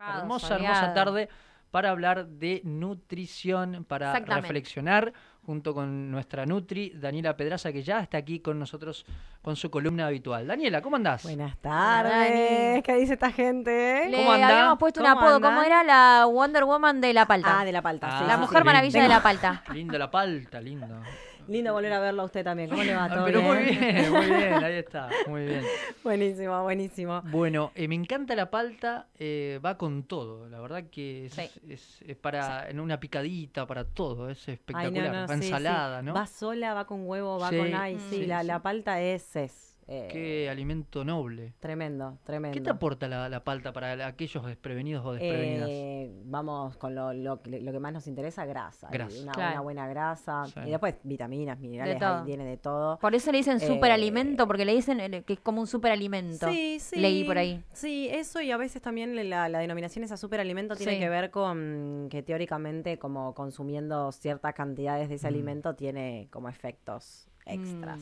hermosa, hermosa tarde para hablar de nutrición, para reflexionar junto con nuestra Nutri, Daniela Pedraza, que ya está aquí con nosotros con su columna habitual. Daniela, ¿cómo andás? Buenas tardes. ¿Qué dice esta gente? Eh? Le habíamos puesto un apodo. ¿Cómo era la Wonder Woman de La Palta? Ah, de La Palta. la Mujer Maravilla de La Palta. Lindo La Palta, lindo. Lindo volver a verlo a usted también. ¿Cómo le va? Ah, ¿Todo muy bien, muy bien, ahí está, muy bien. buenísimo, buenísimo. Bueno, eh, me encanta la palta, eh, va con todo. La verdad que es, para en una picadita, para todo, es espectacular. ensalada, ¿no? Va sola, va con huevo, va con ay, sí, la, la palta es, es eh, Qué alimento noble. Tremendo, tremendo. ¿Qué te aporta la, palta para aquellos desprevenidos o desprevenidas? Eh, vamos con lo, que más nos interesa, grasa. Una, buena grasa. Y después vitaminas, minerales, tiene de todo. Por eso le dicen eh, superalimento, porque le dicen que es como un superalimento. Sí, sí. Leí por ahí. Sí, eso y a veces también la, denominación esa superalimento tiene que ver con que teóricamente como consumiendo ciertas cantidades de ese mm. alimento tiene como efectos mm. extras.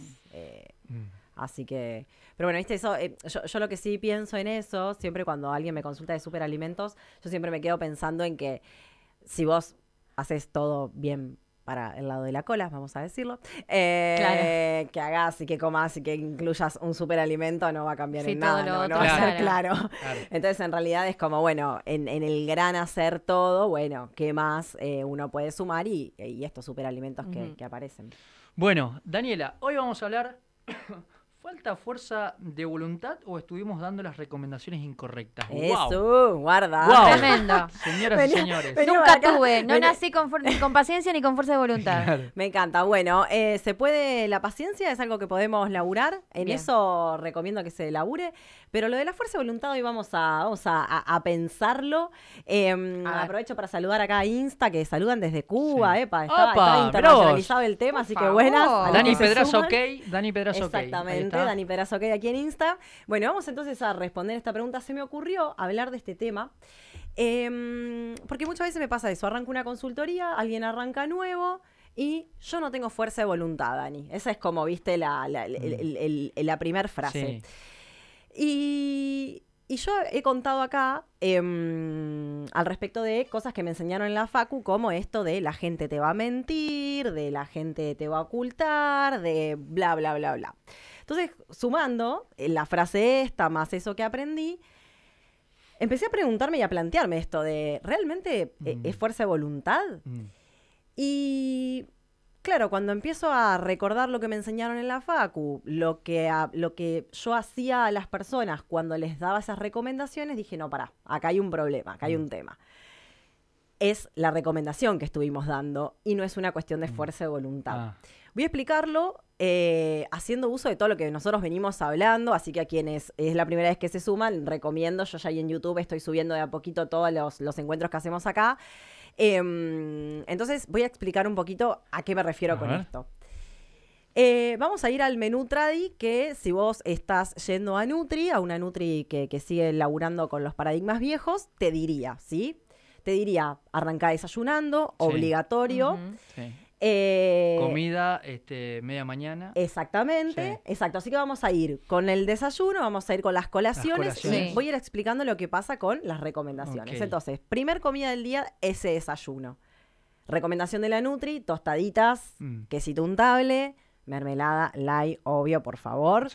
Mm. Así que, pero bueno, viste, eso, eh, yo, lo que sí pienso en eso, siempre cuando alguien me consulta de superalimentos, yo siempre me quedo pensando en que si vos haces todo bien para el lado de la cola, vamos a decirlo, eh, que hagas y que comas y que incluyas un superalimento no va a cambiar en nada, no, va a ser claro. Entonces, en realidad es como, bueno, en, el gran hacer todo, bueno, ¿qué más eh, uno puede sumar? Y, estos superalimentos que aparecen. Bueno, Daniela, hoy vamos a hablar ¿Falta fuerza de voluntad o estuvimos dando las recomendaciones incorrectas? Eso, guarda. Tremendo. Señoras y señores. Nunca tuve, no nací con, con paciencia ni con fuerza de voluntad. Me encanta. Bueno, eh, se puede, la paciencia es algo que podemos laburar, en eso recomiendo que se labure, pero lo de la fuerza de voluntad hoy vamos a, vamos a, a, pensarlo. Em, aprovecho para saludar acá a Insta, que saludan desde Cuba, epa, estaba, internacionalizado el tema, así que buenas. Dani Pedraza, ok, Dani Pedraza, ok. Exactamente. Dani Perazo que aquí en Insta. Bueno, vamos entonces a responder esta pregunta. Se me ocurrió hablar de este tema. Em, porque muchas veces me pasa eso. Arranco una consultoría, alguien arranca nuevo. Y yo no tengo fuerza de voluntad, Dani. Esa es como, viste, la, la, primera frase. Y yo he contado acá em, al respecto de cosas que me enseñaron en la Facu, como esto de la gente te va a mentir, de la gente te va a ocultar, de bla, bla, bla, bla. Entonces, sumando eh, la frase esta más eso que aprendí, empecé a preguntarme y a plantearme esto de, ¿realmente eh, mm. es fuerza de voluntad? Mm. Y claro, cuando empiezo a recordar lo que me enseñaron en la facu, lo que, lo que yo hacía a las personas cuando les daba esas recomendaciones, dije, no, para, acá hay un problema, acá hay mm. un tema. Es la recomendación que estuvimos dando y no es una cuestión de fuerza de voluntad. Ah. Voy a explicarlo eh, haciendo uso de todo lo que nosotros venimos hablando, así que a quienes es la primera vez que se suman, recomiendo, yo ya ahí en YouTube estoy subiendo de a poquito todos los, encuentros que hacemos acá. Em, entonces voy a explicar un poquito a qué me refiero con esto. Eh, vamos a ir al menú Tradi, que si vos estás yendo a Nutri, a una Nutri que, que sigue laburando con los paradigmas viejos, te diría, ¿sí? Te diría, arranca desayunando, obligatorio. sí. Eh, comida, este, media mañana. Exactamente, exacto. Así que vamos a ir con el desayuno, vamos a ir con las colaciones. Voy a ir explicando lo que pasa con las recomendaciones. Entonces, primer comida del día, ese desayuno. Recomendación de la Nutri, tostaditas, mm. quesito untable, mermelada, light, obvio, por favor.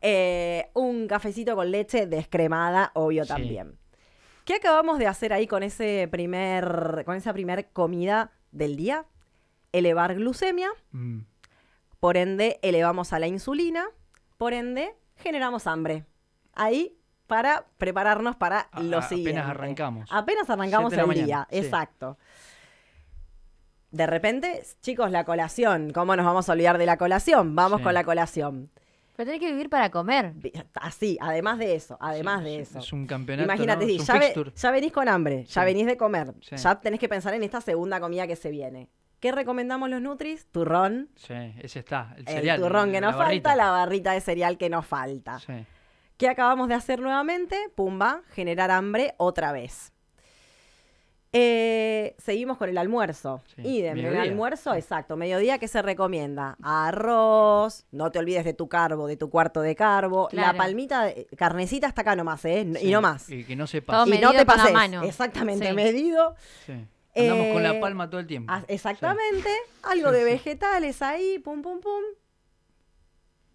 Eh, un cafecito con leche descremada, obvio también. ¿Qué acabamos de hacer ahí con ese primer, con esa primera comida del día? elevar glucemia, mm. por ende elevamos a la insulina, por ende generamos hambre. Ahí para prepararnos para los. lo siguiente. Apenas arrancamos. Apenas arrancamos el día, exacto. De repente, chicos, la colación. ¿Cómo nos vamos a olvidar de la colación? Vamos con la colación. Pero tenés que vivir para comer. Así, además de eso, además de eso. Es un campeonato. Imagínate, ya, venís con hambre, ya venís de comer, ya tenés que pensar en esta segunda comida que se viene. ¿Qué recomendamos los Nutris? Turrón. Sí, ese está, el cereal. turrón que nos falta, la barrita de cereal que nos falta. Sí. ¿Qué acabamos de hacer nuevamente? Pumba, generar hambre otra vez. Eh, seguimos con el almuerzo. y el almuerzo, exacto, mediodía, ¿qué se recomienda? Arroz, no te olvides de tu carbo, de tu cuarto de carbo, la palmita, eh, carnecita hasta acá nomás, ¿eh? y no más. Y que no se pase. y no te pases. Mano. Exactamente, sí. medido. Andamos con la eh, palma todo el tiempo. Ah, exactamente. Algo de vegetales ahí, pum, pum, pum.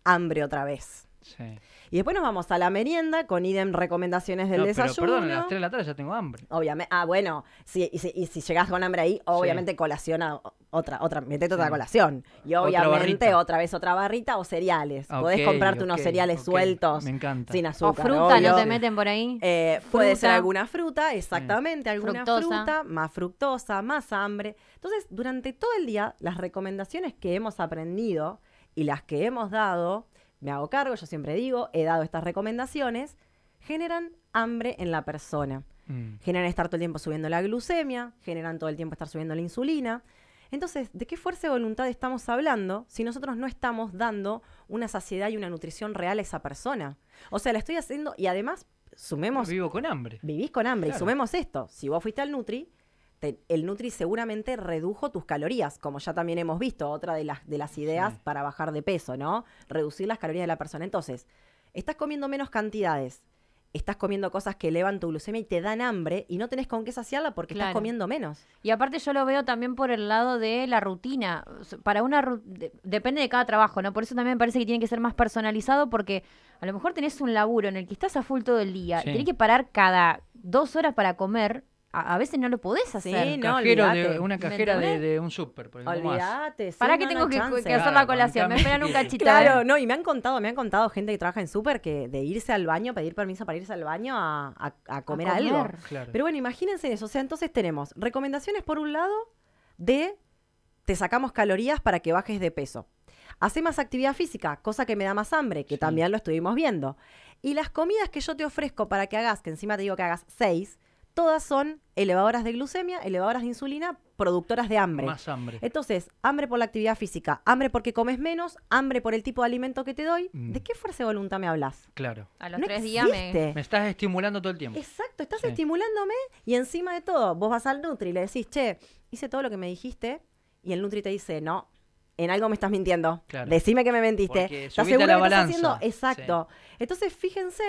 Hambre otra vez. Y después nos vamos a la merienda con idem recomendaciones del desayuno. Perdón, a las 3 de la tarde ya tengo hambre. Obviamente. Ah, bueno, si, y, si, llegás con hambre ahí, obviamente colación colaciona otra, otra, metete otra colación. Y obviamente otra, vez otra barrita o cereales. Podés comprarte unos cereales sueltos. Sin azúcar. O fruta, no te meten por ahí. Eh, puede ser alguna fruta, exactamente, alguna fruta, más fructosa, más hambre. Entonces, durante todo el día, las recomendaciones que hemos aprendido y las que hemos dado me hago cargo, yo siempre digo, he dado estas recomendaciones, generan hambre en la persona. Mm. Generan estar todo el tiempo subiendo la glucemia, generan todo el tiempo estar subiendo la insulina. Entonces, ¿de qué fuerza de voluntad estamos hablando si nosotros no estamos dando una saciedad y una nutrición real a esa persona? O sea, la estoy haciendo y además sumemos... Vivo con hambre. Vivís con hambre y sumemos esto. Si vos fuiste al Nutri, el Nutri seguramente redujo tus calorías, como ya también hemos visto, otra de las, de las ideas para bajar de peso, ¿no? Reducir las calorías de la persona. Entonces, estás comiendo menos cantidades, estás comiendo cosas que elevan tu glucemia y te dan hambre y no tenés con qué saciarla porque estás comiendo menos. Y aparte yo lo veo también por el lado de la rutina. Para una depende de cada trabajo, ¿no? Por eso también me parece que tiene que ser más personalizado porque a lo mejor tenés un laburo en el que estás a full todo el día y tenés que parar cada dos horas para comer a, veces no lo podés hacer. Sí, no, de, una cajera de, un súper, por ejemplo. Olvídate. ¿Para qué tengo que, hacer la colación? me esperan un cachito. Claro, ¿eh? no, y me han contado, me han contado gente que trabaja en súper que de irse al baño, pedir permiso para irse al baño a, comer, algo. Claro. Pero bueno, imagínense eso. O sea, entonces tenemos recomendaciones por un lado de te sacamos calorías para que bajes de peso. Hace más actividad física, cosa que me da más hambre, que también lo estuvimos viendo. Y las comidas que yo te ofrezco para que hagas, que encima te digo que hagas seis, todas son elevadoras de glucemia, elevadoras de insulina, productoras de hambre. Más hambre. Entonces, hambre por la actividad física, hambre porque comes menos, hambre por el tipo de alimento que te doy. Mm. ¿De qué fuerza de voluntad me hablas? Claro. A los tres días me... me... estás estimulando todo el tiempo. Exacto, estás estimulándome y encima de todo, vos vas al Nutri y le decís, che, hice todo lo que me dijiste y el Nutri te dice, no. En algo me estás mintiendo. Claro. Decime que me mentiste. ¿Estás seguro que estás haciendo? Exacto. Entonces, fíjense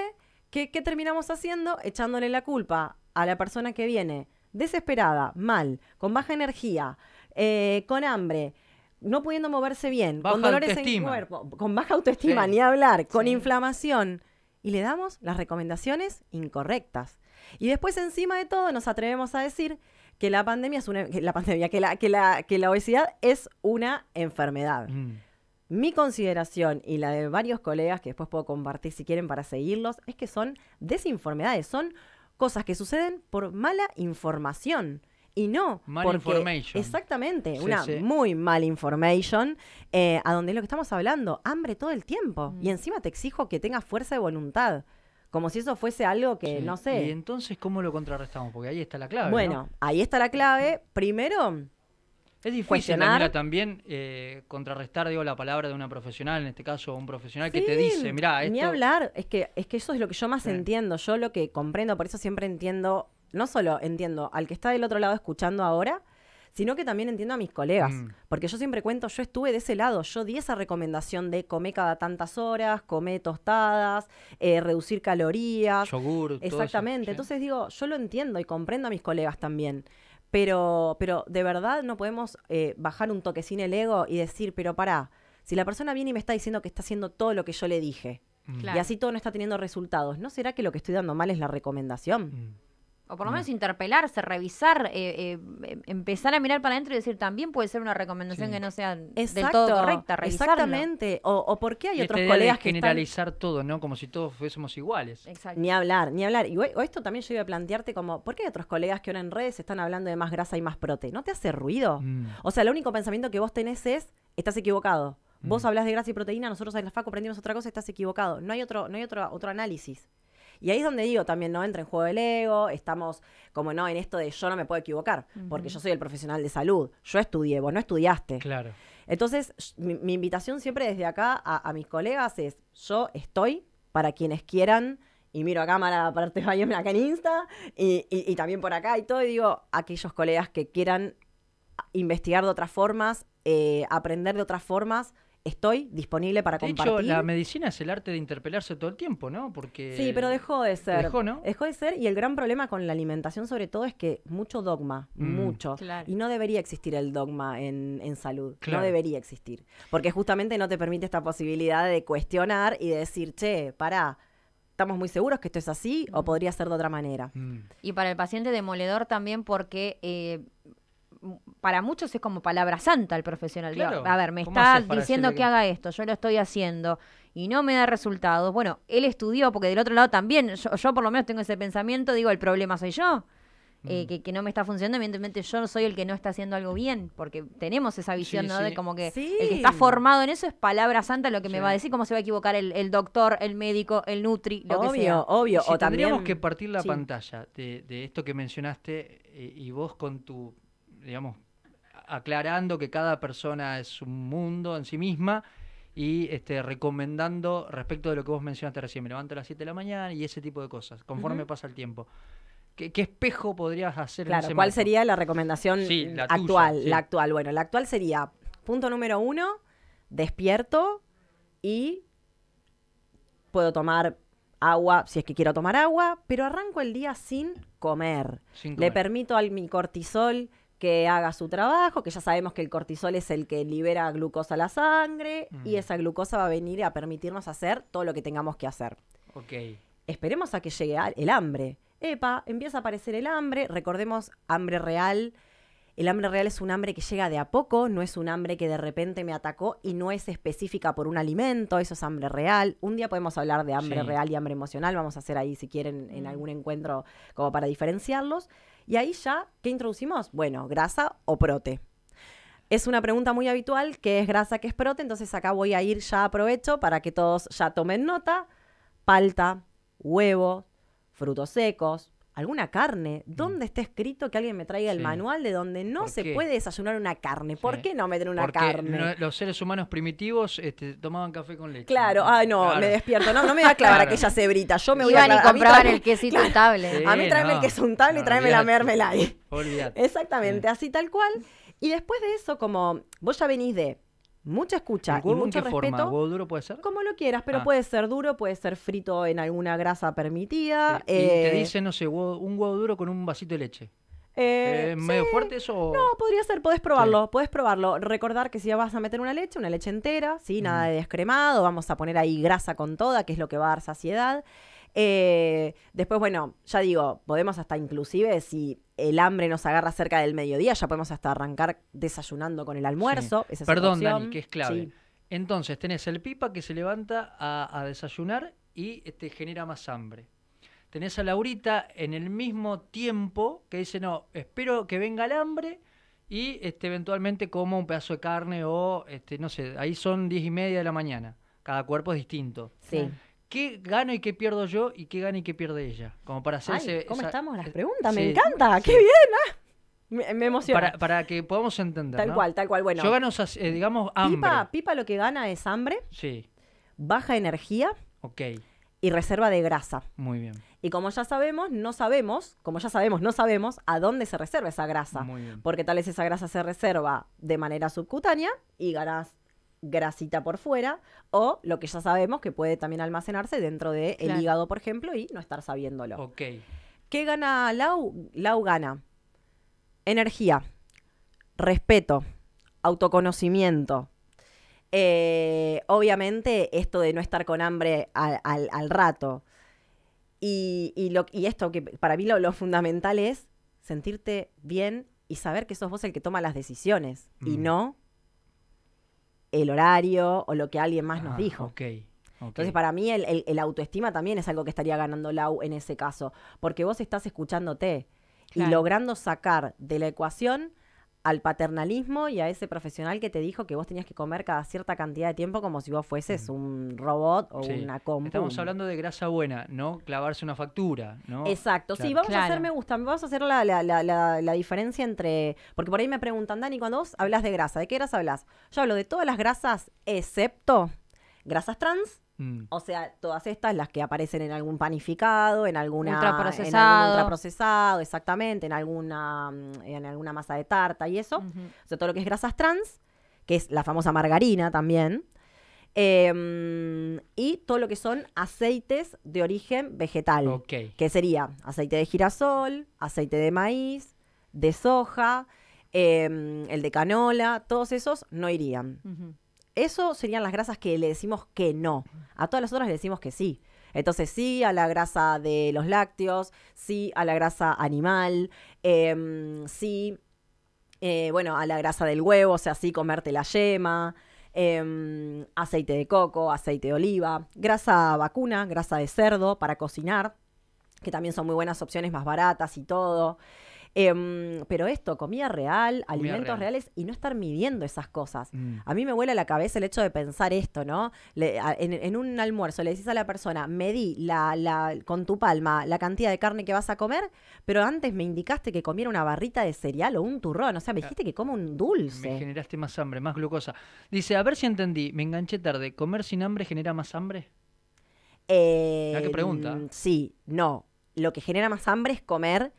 que, ¿qué terminamos haciendo? Echándole la culpa a la persona que viene desesperada, mal, con baja energía, eh, con hambre, no pudiendo moverse bien, con dolores en el cuerpo, con baja autoestima, ni hablar, con inflamación. Y le damos las recomendaciones incorrectas. Y después, encima de todo, nos atrevemos a decir que la pandemia es una. la pandemia, que la, que la, que la obesidad es una enfermedad. Mm. Mi consideración y la de varios colegas que después puedo compartir si quieren para seguirlos es que son desinformedades, son cosas que suceden por mala información. Y no, mal information. Exactamente, una muy mal information, eh, a donde es lo que estamos hablando, hambre todo el tiempo. Mm. Y encima te exijo que tengas fuerza de voluntad. Como si eso fuese algo que, no sé. ¿Y entonces cómo lo contrarrestamos? Porque ahí está la clave. Bueno, ahí está la clave. Primero, es difícil ¿eh? Mira, también eh, contrarrestar digo, la palabra de una profesional, en este caso un profesional que te dice, mira, esto... Ni hablar, es que, es que eso es lo que yo más entiendo, yo lo que comprendo, por eso siempre entiendo, no solo entiendo al que está del otro lado escuchando ahora, sino que también entiendo a mis colegas, mm. porque yo siempre cuento, yo estuve de ese lado, yo di esa recomendación de comer cada tantas horas, comer tostadas, eh, reducir calorías. Yogur. Exactamente, todo entonces digo, yo lo entiendo y comprendo a mis colegas también. Pero, pero de verdad no podemos eh, bajar un toque sin el ego y decir, pero pará, si la persona viene y me está diciendo que está haciendo todo lo que yo le dije, y mm. así todo no está teniendo resultados, ¿no será que lo que estoy dando mal es la recomendación? Mm. O por lo mm. menos interpelarse, revisar, eh, eh, em, empezar a mirar para adentro y decir, también puede ser una recomendación que no sea del todo correcta, revisarlo. Exactamente. O, por qué hay otros colegas que generalizar todo, ¿no? Como si todos fuésemos iguales. Exacto. Ni hablar, ni hablar. Y esto también yo iba a plantearte como, ¿por qué hay otros colegas que ahora en redes están hablando de más grasa y más prote? ¿No te hace ruido? Mm. O sea, el único pensamiento que vos tenés es, estás equivocado. Vos mm. hablas de grasa y proteína, nosotros en la FACO aprendimos otra cosa, estás equivocado. No hay otro, no hay otro, otro análisis. Y ahí es donde digo, también no entra en juego el ego, estamos como no en esto de yo no me puedo equivocar, porque yo soy el profesional de salud, yo estudié, vos no estudiaste. Claro. Entonces, mi, invitación siempre desde acá a, mis colegas es, yo estoy para quienes quieran y miro a cámara para te vayan acá en Insta y, también por acá y todo, y digo, aquellos colegas que quieran investigar de otras formas, eh, aprender de otras formas, estoy disponible para de Hecho, la medicina es el arte de interpelarse todo el tiempo, ¿no? Porque sí, pero dejó de ser. Dejó, ¿no? Dejó de ser y el gran problema con la alimentación sobre todo es que mucho dogma, mm, mucho. Y no debería existir el dogma en, salud, no debería existir. Porque justamente no te permite esta posibilidad de cuestionar y de decir, che, pará, estamos muy seguros que esto es así o mm. podría ser de otra manera. Mm. Y para el paciente demoledor también porque... Eh, para muchos es como palabra santa el profesional. A ver, me está diciendo que... haga esto, yo lo estoy haciendo y no me da resultados. Bueno, él estudió, porque del otro lado también, yo, por lo menos tengo ese pensamiento, digo, el problema soy yo. Eh, mm. que, no me está funcionando, evidentemente yo soy el que no está haciendo algo bien, porque tenemos esa visión, ¿no? De como que el que está formado en eso es palabra santa lo que me va a decir, cómo se va a equivocar el, doctor, el médico, el nutri, lo que sea. Obvio, obvio. Tendríamos que partir la pantalla de, esto que mencionaste eh, y vos con tu digamos, aclarando que cada persona es un mundo en sí misma y este, recomendando respecto de lo que vos mencionaste recién, me levanto a las 7 de la mañana y ese tipo de cosas, conforme pasa el tiempo. ¿Qué, espejo podrías hacer? en en ese ¿cuál sería la recomendación actual? La actual, bueno, la actual sería, punto número uno, despierto y puedo tomar agua, si es que quiero tomar agua, pero arranco el día sin comer. Sin comer. Le permito a mi cortisol que haga su trabajo, que ya sabemos que el cortisol es el que libera glucosa a la sangre y mm. esa glucosa va a venir a permitirnos hacer todo lo que tengamos que hacer. Ok. Esperemos a que llegue el hambre. Epa, empieza a aparecer el hambre, recordemos hambre real. El hambre real es un hambre que llega de a poco, no es un hambre que de repente me atacó y no es específica por un alimento, eso es hambre real. Un día podemos hablar de hambre real y hambre emocional, vamos a hacer ahí si quieren en mm. algún encuentro como para diferenciarlos. Y ahí ya, ¿qué introducimos? Bueno, grasa o prote. Es una pregunta muy habitual, ¿qué es grasa, qué es prote? Entonces acá voy a ir ya aprovecho para que todos ya tomen nota. Palta, huevo, frutos secos, alguna carne. Mm. ¿Dónde está escrito que alguien me traiga el manual de donde no se puede desayunar una carne? ¿Por qué no meter una carne? los seres humanos primitivos este, tomaban café con leche. Claro, ah, no, me despierto. No, me va a clavar aquella cebrita. Yo me voy Iban a y compraban el quesito untable. a mí tráeme el queso untable y tráeme la mermelada. Exactamente, así tal cual. Y después de eso, como vos ya venís de Mucha escucha mucho respeto. Forma? ¿Huevo duro puede ser? Como lo quieras, pero ah. puede ser duro, puede ser frito en alguna grasa permitida. Y te eh, dice, no sé, un huevo duro con un vasito de leche. Eh, medio fuerte eso? No, podría ser, podés probarlo, Puedes probarlo. Recordar que si vas a meter una leche, una leche entera, ¿sí? nada de descremado, vamos a poner ahí grasa con toda, que es lo que va a dar saciedad. Eh, después, bueno, ya digo, podemos hasta inclusive, si el hambre nos agarra cerca del mediodía, ya podemos hasta arrancar desayunando con el almuerzo. Perdón, Dani, que es clave. Entonces, tenés el pipa que se levanta a, desayunar y este, genera más hambre. Tenés a Laurita en el mismo tiempo que dice, no, espero que venga el hambre y este, eventualmente como un pedazo de carne o, este, no sé, ahí son diez y media de la mañana. Cada cuerpo es distinto. Sí. ¿Qué gano y qué pierdo yo y qué gana y qué pierde ella? Como para hacerse. Ay, ¿Cómo estamos las eh, preguntas? me encanta, qué bien, ah. Me, emociona. Para, que podamos entender. Tal cual, tal cual. Bueno, yo gano, eh, digamos, hambre. Pipa, lo que gana es hambre. Sí. Baja energía. Ok. Y reserva de grasa. Muy bien. Y como ya sabemos, no sabemos, como ya sabemos, no sabemos a dónde se reserva esa grasa. Muy bien. Porque tal vez esa grasa se reserva de manera subcutánea y ganas grasita por fuera o lo que ya sabemos que puede también almacenarse dentro del de hígado, por ejemplo, y no estar sabiéndolo. Ok. ¿Qué gana Lau? Lau gana energía, respeto, autoconocimiento. Eh, obviamente esto de no estar con hambre al, rato. Y, lo, y, esto que para mí lo, fundamental es sentirte bien y saber que sos vos el que toma las decisiones y mm. no el horario o lo que alguien más nos ah, dijo. Okay, Entonces, para mí, el, autoestima también es algo que estaría ganando Lau en ese caso, porque vos estás escuchándote y logrando sacar de la ecuación al paternalismo y a ese profesional que te dijo que vos tenías que comer cada cierta cantidad de tiempo como si vos fueses un robot o una compu. Estamos hablando de grasa buena, ¿no? Clavarse una factura, ¿no? Exacto, sí, vamos a hacer, me gusta, vamos a hacer la, la, diferencia entre, porque por ahí me preguntan, Dani, cuando vos hablas de grasa, ¿de qué grasa hablas? Yo hablo de todas las grasas excepto grasas trans Mm. O sea, todas estas, las que aparecen en algún panificado, en alguna ultraprocesado, en algún ultraprocesado exactamente, en alguna, mm, en alguna masa de tarta y eso. O sea, todo lo que es grasas trans, que es la famosa margarina también. Em, y todo lo que son aceites de origen vegetal. Que sería aceite de girasol, aceite de maíz, de soja, em, el de canola, todos esos no irían. Eso serían las grasas que le decimos que no. A todas las otras le decimos que sí. Entonces sí a la grasa de los lácteos, sí a la grasa animal, em, sí, eh, bueno, a la grasa del huevo, o sea, sí comerte la yema, em, aceite de coco, aceite de oliva, grasa vacuna, grasa de cerdo para cocinar, que también son muy buenas opciones más baratas y todo. Em, pero esto, comida real, alimentos reales y no estar midiendo esas cosas. Mm. A mí me vuela la cabeza el hecho de pensar esto, ¿no? en, un almuerzo le decís a la persona, medí la, la, con tu palma la cantidad de carne que vas a comer, pero antes me indicaste que comiera una barrita de cereal o un turrón. O sea, me ah, dijiste que como un dulce. Me generaste más hambre, más glucosa. Dice, a ver si entendí, me enganché tarde. ¿Comer sin hambre genera más hambre? Eh, pregunta? Sí, no. Lo que genera más hambre es comer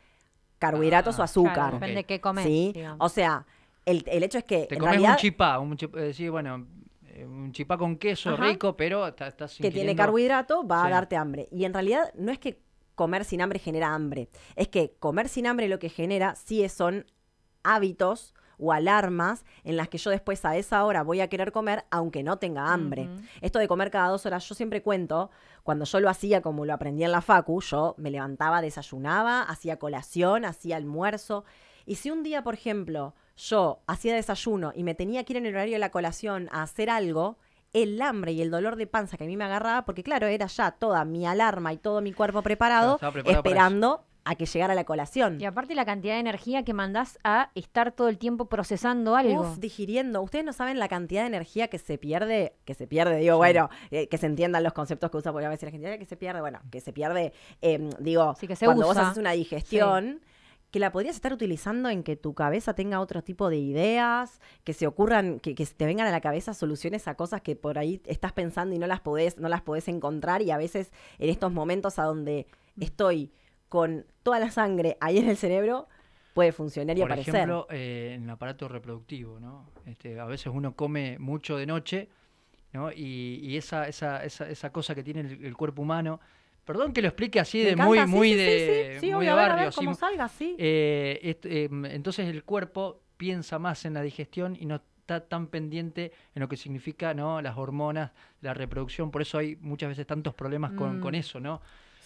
carbohidratos o ah, azúcar. depende de qué comes. ¿sí? O sea, el, el, hecho es que. Te comes un chipá, un chipá, eh, bueno, eh, un chipá con queso rico, pero estás Que tiene carbohidrato, va a darte hambre. Y en realidad no es que comer sin hambre genera hambre. Es que comer sin hambre lo que genera sí son hábitos o alarmas en las que yo después a esa hora voy a querer comer aunque no tenga hambre. Esto de comer cada dos horas, yo siempre cuento, cuando yo lo hacía como lo aprendí en la facu, yo me levantaba, desayunaba, hacía colación, hacía almuerzo. Y si un día, por ejemplo, yo hacía desayuno y me tenía que ir en el horario de la colación a hacer algo, el hambre y el dolor de panza que a mí me agarraba, porque claro, era ya toda mi alarma y todo mi cuerpo preparado esperando a que llegara la colación. Y aparte la cantidad de energía que mandás a estar todo el tiempo procesando algo. Uf, digiriendo. Ustedes no saben la cantidad de energía que se pierde, que se pierde, digo, bueno, eh, que se entiendan los conceptos que usa, porque a veces la gente que se pierde, bueno, que se pierde, em, digo, cuando vos haces una digestión. que la podrías estar utilizando en que tu cabeza tenga otro tipo de ideas, que se ocurran, que, te vengan a la cabeza soluciones a cosas que por ahí estás pensando y no las podés, no las podés encontrar y a veces en estos momentos a donde mm. estoy con toda la sangre ahí en el cerebro, puede funcionar y aparecer. Por ejemplo, eh, en el aparato reproductivo, ¿no? Este, a veces uno come mucho de noche, ¿no? Y, esa, esa, esa, cosa que tiene el, cuerpo humano. Perdón que lo explique así de muy, muy de, sí, muy de barrio. salga, entonces el cuerpo piensa más en la digestión y no está tan pendiente en lo que significa ¿no? las hormonas, la reproducción, por eso hay muchas veces tantos problemas con, mm. con eso, ¿no?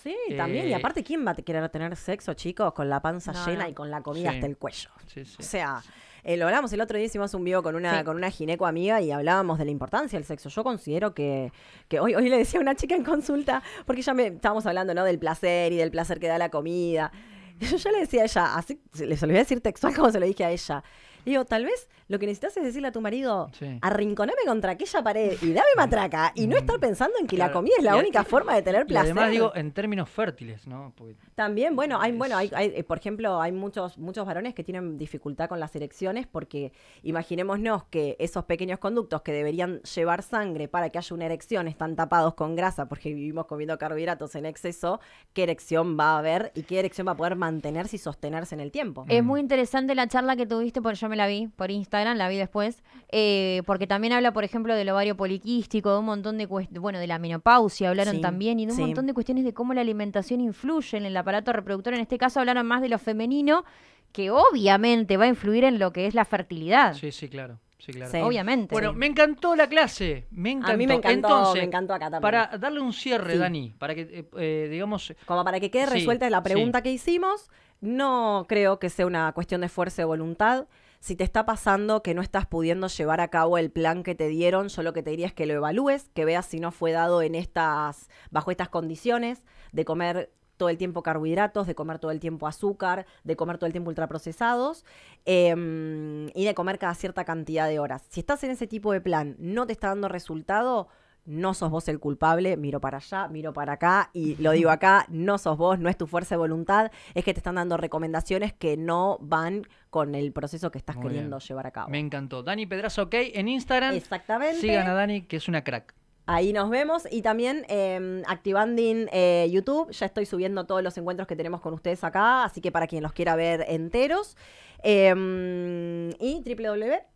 Sí, también. y eh, aparte, ¿quién va a querer tener sexo, chicos, con la panza llena y con la comida hasta el cuello? O sea, eh, lo hablamos el otro día, hicimos un vivo con una, con una gineco amiga y hablábamos de la importancia del sexo. Yo considero que, que hoy, hoy le decía a una chica en consulta, porque ya me estábamos hablando ¿no? del placer y del placer que da la comida. Mm. Yo le decía a ella, así les olvidé decir textual como se lo dije a ella. Digo, tal vez lo que necesitas es decirle a tu marido, arrinconame contra aquella pared y dame mm. matraca y no estar mm. pensando en que la comida es la única forma de tener placer. Y además digo, en términos fértiles, ¿no? También, bueno, hay, bueno, hay, eh, por ejemplo, hay muchos, muchos varones que tienen dificultad con las erecciones porque imaginémonos que esos pequeños conductos que deberían llevar sangre para que haya una erección están tapados con grasa porque vivimos comiendo carbohidratos en exceso, ¿qué erección va a haber y qué erección va a poder mantenerse y sostenerse en el tiempo? Es mm. muy interesante la charla que tuviste por yo la vi por Instagram, la vi después, eh, porque también habla, por ejemplo, del ovario poliquístico, de un montón de cuestiones, bueno, de la menopausia hablaron también, y de un montón de cuestiones de cómo la alimentación influye en el aparato reproductor. En este caso hablaron más de lo femenino, que obviamente va a influir en lo que es la fertilidad. Sí, sí, claro. Sí, Obviamente. Bueno, me encantó la clase. Me encantó. A mí me encantó, me encantó acá también. Para darle un cierre, Dani, para que, eh, eh, digamos. Como para que quede resuelta la pregunta que hicimos, no creo que sea una cuestión de fuerza de voluntad. Si te está pasando que no estás pudiendo llevar a cabo el plan que te dieron, yo lo que te diría es que lo evalúes, que veas si no fue dado en estas, bajo estas condiciones de comer todo el tiempo carbohidratos, de comer todo el tiempo azúcar, de comer todo el tiempo ultraprocesados em, y de comer cada cierta cantidad de horas. Si estás en ese tipo de plan, no te está dando resultado, no sos vos el culpable, miro para allá, miro para acá y lo digo acá, no sos vos, no es tu fuerza de voluntad, es que te están dando recomendaciones que no van con el proceso que estás queriendo llevar a cabo. Me encantó. Dani Pedraza, ok, en Instagram. Exactamente. Sigan a Dani, que es una crack. Ahí nos vemos. Y también em, eh, en YouTube. Ya estoy subiendo todos los encuentros que tenemos con ustedes acá. Así que para quien los quiera ver enteros. Em, y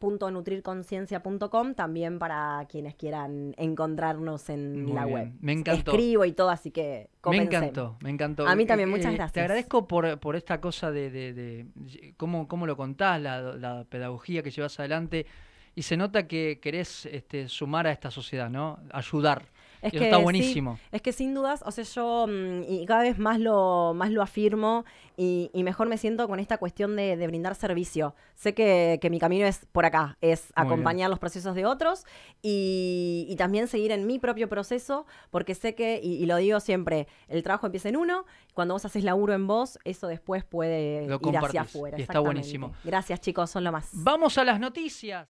www.nutrirconciencia.com también para quienes quieran encontrarnos en la web. Me encantó. Escribo y todo, así que Me encantó, me encantó. A mí también, eh, muchas eh, gracias. Te agradezco por, esta cosa de, cómo, cómo, lo contás, la, la pedagogía que llevas adelante y se nota que querés este, sumar a esta sociedad, ¿no? Ayudar. Es está buenísimo. es que sin dudas, o sea, yo mm, y cada vez más lo, más lo afirmo y, mejor me siento con esta cuestión de, brindar servicio. Sé que, mi camino es por acá, es acompañar los procesos de otros y, también seguir en mi propio proceso, porque sé que, y, lo digo siempre, el trabajo empieza en uno, cuando vos haces laburo en vos, eso después puede ir hacia afuera. Y está buenísimo. Gracias chicos, son lo más. Vamos a las noticias.